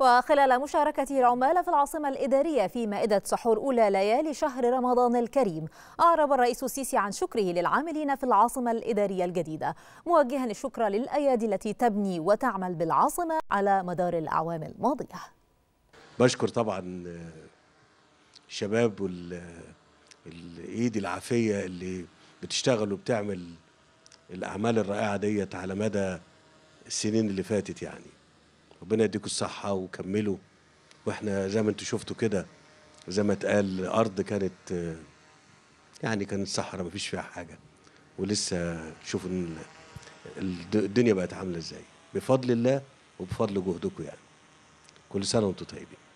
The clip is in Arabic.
وخلال مشاركة العمال في العاصمة الإدارية في مائدة سحور أولى ليالي شهر رمضان الكريم أعرب الرئيس السيسي عن شكره للعاملين في العاصمة الإدارية الجديدة موجها الشكر للأيادي التي تبني وتعمل بالعاصمة على مدار الأعوام الماضية بشكر طبعا الشباب والإيد العافية اللي بتشتغل وبتعمل الأعمال الرائعة ديت على مدى السنين اللي فاتت يعني ربنا يديكم الصحه وكملوا واحنا زي ما انتم شفتوا كده زي ما اتقال ارض كانت يعني كانت صحراء مفيش فيها حاجه ولسه شوفوا الدنيا بقت عامله ازاي بفضل الله وبفضل جهدكم يعني كل سنه وانتم طيبين